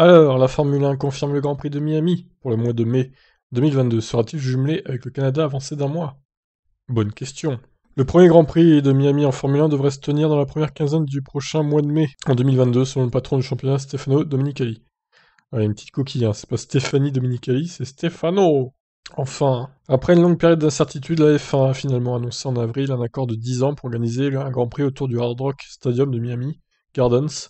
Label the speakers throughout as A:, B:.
A: Alors, la Formule 1 confirme le Grand Prix de Miami pour le mois de mai 2022. Sera-t-il jumelé avec le Canada avancé d'un mois Bonne question. Le premier Grand Prix de Miami en Formule 1 devrait se tenir dans la première quinzaine du prochain mois de mai en 2022, selon le patron du championnat Stefano Dominicali. Ah, une petite coquille, hein. c'est pas Stefani Dominicali, c'est Stefano Enfin, après une longue période d'incertitude, la F1 a finalement annoncé en avril un accord de 10 ans pour organiser un Grand Prix autour du Hard Rock Stadium de Miami Gardens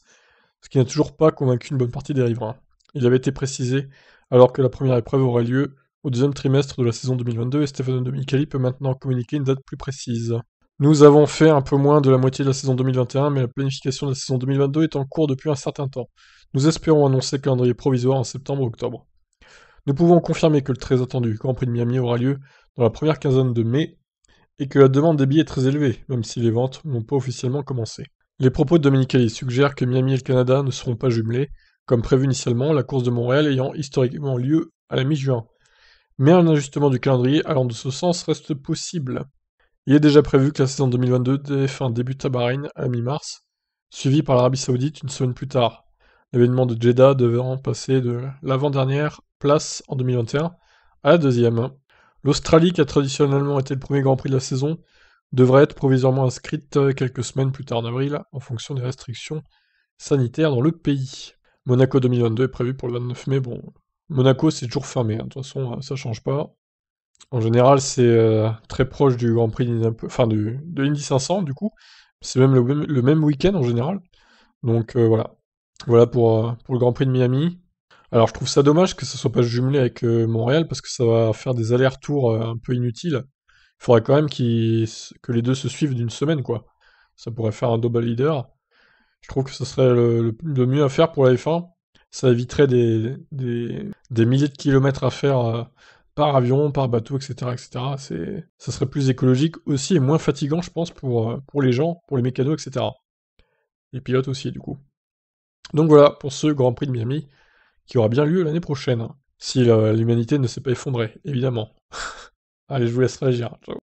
A: ce qui n'a toujours pas convaincu une bonne partie des riverains. Il avait été précisé alors que la première épreuve aurait lieu au deuxième trimestre de la saison 2022 et Stefano De peut maintenant communiquer une date plus précise. Nous avons fait un peu moins de la moitié de la saison 2021, mais la planification de la saison 2022 est en cours depuis un certain temps. Nous espérons annoncer le calendrier provisoire en septembre ou octobre. Nous pouvons confirmer que le très attendu Grand Prix de Miami aura lieu dans la première quinzaine de mai et que la demande des billets est très élevée, même si les ventes n'ont pas officiellement commencé. Les propos de Dominicali suggèrent que Miami et le Canada ne seront pas jumelés, comme prévu initialement, la course de Montréal ayant historiquement lieu à la mi-juin. Mais un ajustement du calendrier allant de ce sens reste possible. Il est déjà prévu que la saison 2022 des un débute à Bahreïn à mi-mars, suivi par l'Arabie Saoudite une semaine plus tard. L'événement de Jeddah devant passer de l'avant-dernière place en 2021 à la deuxième. L'Australie, qui a traditionnellement été le premier Grand Prix de la saison, devrait être provisoirement inscrite euh, quelques semaines plus tard en avril, en fonction des restrictions sanitaires dans le pays. Monaco 2022 est prévu pour le 29 mai. Bon, Monaco c'est toujours fermé, hein. de toute façon euh, ça change pas. En général, c'est euh, très proche du Grand Prix de l'Indy 500, du coup. C'est même le, même, week-end en général. Donc voilà. Voilà pour, pour le Grand Prix de Miami. Alors je trouve ça dommage que ça soit pas jumelé avec Montréal parce que ça va faire des allers-retours un peu inutiles il faudrait quand même que les deux se suivent d'une semaine, quoi. Ça pourrait faire un double leader. Je trouve que ce serait le, mieux à faire pour la F1. Ça éviterait des, des, milliers de kilomètres à faire euh, par avion, par bateau, etc. etc. Ça serait plus écologique aussi et moins fatigant, je pense, pour, euh, pour les gens, pour les mécanos, etc. Les pilotes aussi, du coup. Donc voilà pour ce Grand Prix de Miami qui aura bien lieu l'année prochaine. Si euh, l'humanité ne s'est pas effondrée, évidemment. Allez, je vous laisse réagir. Ciao.